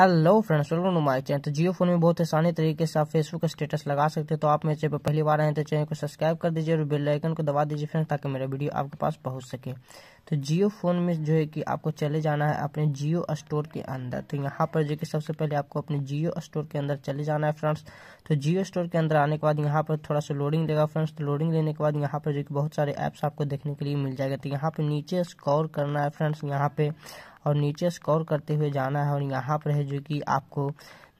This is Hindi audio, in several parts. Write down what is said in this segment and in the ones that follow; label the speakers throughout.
Speaker 1: hello friends welcome to my channel तो जियो फोन में बहुत आसानी तरीके से आप फेसबुक का स्टेटस लगा सकते हैं तो आप मेरे चैनल पर पहली बार आए तो चैनल को सब्सक्राइब कर दीजिए और बेल आइकन को दबा दीजिए फ्रेंड्स ताकि मेरा वीडियो आपके पास पहुंच सके तो जियो फोन में जो है कि आपको चले जाना है अपने जियो स्टोर के अंदर तो यहाँ पर जो कि सबसे पहले आपको अपने जियो स्टोर के अंदर चले जाना है फ्रेंड्स तो जियो स्टोर के अंदर आने के बाद यहाँ पर थोड़ा सा लोडिंग देगा फ्रेंड्स तो लोडिंग लेने के बाद यहाँ पर जो कि बहुत सारे ऐप्स आपको देखने के लिए मिल जाएगा तो यहाँ पर नीचे स्कॉर करना है फ्रेंड्स यहाँ पे और नीचे स्कोर करते हुए जाना है और यहाँ पर है जो कि आपको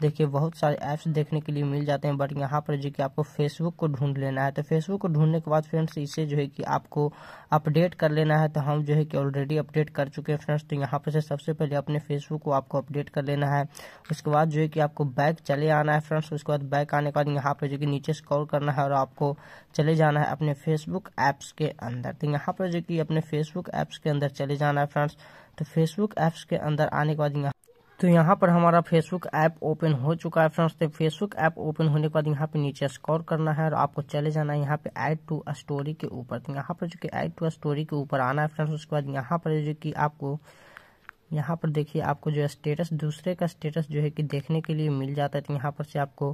Speaker 1: देखिए बहुत सारे ऐप्स देखने के लिए मिल जाते हैं बट यहाँ पर जो कि आपको फेसबुक को ढूंढ लेना है तो फेसबुक को ढूंढने के बाद फ्रेंड्स इसे जो है कि आपको अपडेट कर लेना है तो हम जो है कि ऑलरेडी अपडेट कर चुके हैं फ्रेंड्स तो यहाँ पर से सबसे पहले अपने फेसबुक को आपको अपडेट कर लेना है उसके बाद जो है कि आपको बैक चले आना है फ्रेंड्स उसके बाद बैक आने के बाद यहाँ पर जो कि नीचे स्क्रॉल करना है और आपको चले जाना है अपने फेसबुक ऐप्स के अंदर तो यहाँ पर जो कि अपने फेसबुक ऐप्स के अंदर चले जाना है फ्रेंड्स तो फेसबुक ऐप्स के अंदर आने के बाद यहाँ तो यहाँ पर हमारा फेसबुक ऐप ओपन हो चुका है फ्रेंड्स तो फेसबुक ऐप ओपन होने के बाद यहाँ पे नीचे स्क्रॉल करना है और आपको चले जाना है यहाँ पे ऐड टू स्टोरी के ऊपर तो यहाँ पर जो कि ऐड टू स्टोरी के ऊपर आना है फ्रेंड्स उसके बाद यहाँ पर जो कि आपको यहाँ पर देखिए आपको जो है स्टेटस दूसरे का स्टेटस जो है कि देखने के लिए मिल जाता है तो यहाँ पर से आपको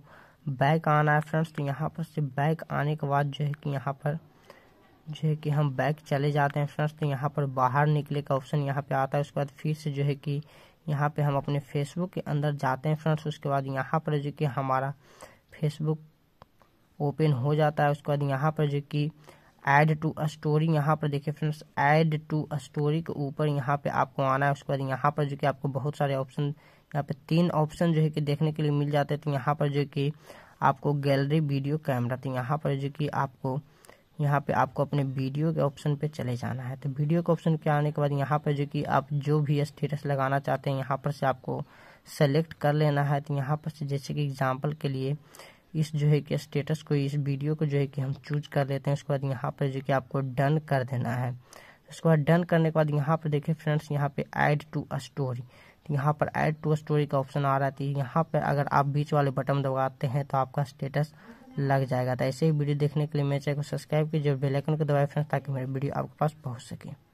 Speaker 1: बैक आना है फ्रेंड्स तो यहाँ पर से बैक आने के बाद जो है कि यहाँ पर जो है कि हम बैक चले जाते हैं फ्रेंड्स तो यहाँ पर बाहर निकले का ऑप्शन यहाँ पे आता है उसके बाद फिर से जो है कि यहाँ पे हम अपने फेसबुक के अंदर जाते हैं फ्रेंड्स उसके बाद यहाँ पर जो कि हमारा फेसबुक ओपन हो जाता है उसके बाद यहाँ पर जो कि ऐड टू स्टोरी यहाँ पर देखिए फ्रेंड्स ऐड टू स्टोरी के ऊपर यहाँ पे आपको आना है उसके बाद यहाँ पर जो कि आपको बहुत सारे ऑप्शन यहाँ पे तीन ऑप्शन जो है कि देखने के लिए मिल जाते हैं तो यहाँ पर जो कि आपको गैलरी वीडियो कैमरा तो यहाँ पर जो कि आपको यहाँ पे आपको अपने वीडियो के ऑप्शन पे चले जाना है तो वीडियो के ऑप्शन पे आने के बाद यहाँ पर जो कि आप जो भी स्टेटस लगाना चाहते हैं यहाँ पर से आपको सेलेक्ट कर लेना है तो यहाँ पर से जैसे कि एग्जाम्पल के लिए इस जो है कि स्टेटस को इस वीडियो को जो है कि हम चूज कर लेते हैं उसके बाद यहाँ पर जो कि आपको डन कर देना है उसके बाद डन करने के बाद यहाँ पर देखिए फ्रेंड्स यहाँ पे ऐड टू स्टोरी तो यहाँ पर ऐड टू स्टोरी का ऑप्शन आ रहा है तो यहाँ पर अगर आप बीच वाले बटन दबाते हैं तो आपका स्टेटस लग जाएगा तो ऐसे ही वीडियो देखने के लिए मेरे चैनल को सब्सक्राइब कीजिए और बेलाइकन को दबाए फ्रेंड्स ताकि मेरे वीडियो आपके पास पहुँच सके